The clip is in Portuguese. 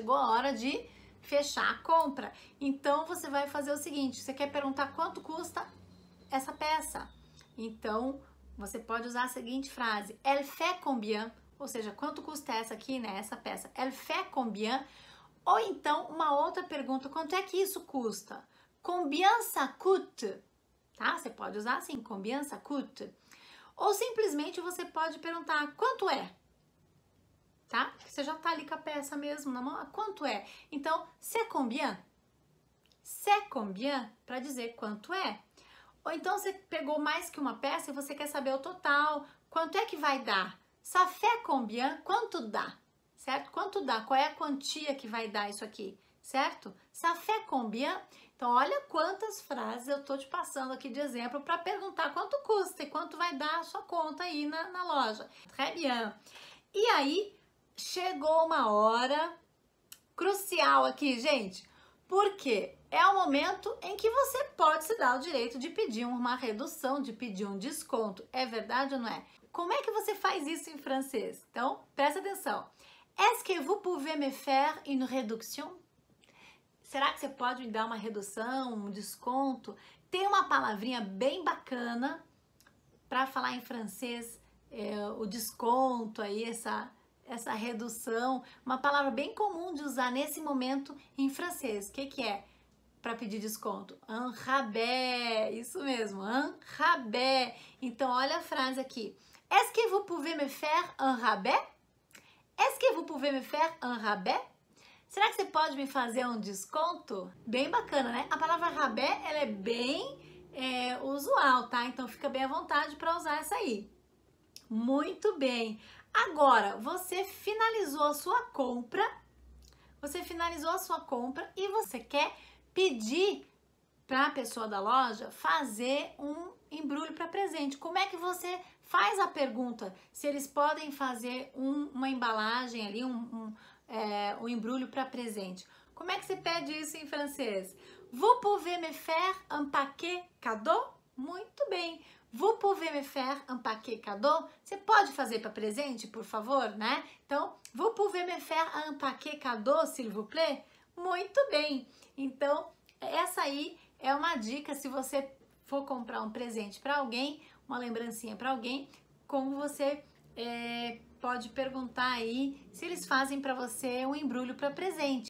chegou a hora de fechar a compra. Então você vai fazer o seguinte: você quer perguntar quanto custa essa peça? Então você pode usar a seguinte frase: Elle fait combien? Ou seja, quanto custa essa aqui, né? Essa peça. Elle fait combien? Ou então uma outra pergunta: quanto é que isso custa? Combien ça coûte? Tá? Você pode usar assim: combien ça coûte? Ou simplesmente você pode perguntar: quanto é? tá? Você já tá ali com a peça mesmo na mão. Ah, quanto é? Então, c'est combien? C'est combien? Para dizer quanto é. Ou então você pegou mais que uma peça e você quer saber o total. Quanto é que vai dar? Ça fait combien? Quanto dá? Certo? Quanto dá? Qual é a quantia que vai dar isso aqui? Certo? Ça fait combien? Então, olha quantas frases eu tô te passando aqui de exemplo para perguntar quanto custa e quanto vai dar a sua conta aí na, na loja. Très bien. E aí, chegou uma hora crucial aqui, gente, porque é o momento em que você pode se dar o direito de pedir uma redução, de pedir um desconto. É verdade ou não é? Como é que você faz isso em francês? Então, presta atenção. Est-ce que vous pouvez me faire une réduction? Será que você pode me dar uma redução, um desconto? Tem uma palavrinha bem bacana para falar em francês, é, o desconto aí, essa essa redução, uma palavra bem comum de usar nesse momento em francês. O que, que é? Para pedir desconto, un rabais, isso mesmo, un rabais. Então, olha a frase aqui. Est-ce que vous pouvez me faire un rabais? Est-ce que vous pouvez me faire un rabais? Será que você pode me fazer um desconto? Bem bacana, né? A palavra rabé, ela é bem é, usual, tá? Então fica bem à vontade para usar essa aí. Muito bem. Agora, você finalizou a sua compra, você finalizou a sua compra e você quer pedir para a pessoa da loja fazer um embrulho para presente. Como é que você faz a pergunta se eles podem fazer um, uma embalagem ali, um, um, é, um embrulho para presente? Como é que se pede isso em francês? Vous pouvez me faire un paquet cadeau? Muito bem. Vous pouvez me faire un paquet cadeau? Você pode fazer para presente, por favor, né? Então, vous pouvez me faire un paquet cadeau, s'il vous plaît? Muito bem. Então, essa aí é uma dica se você for comprar um presente para alguém, uma lembrancinha para alguém, como você é, pode perguntar aí se eles fazem para você um embrulho para presente.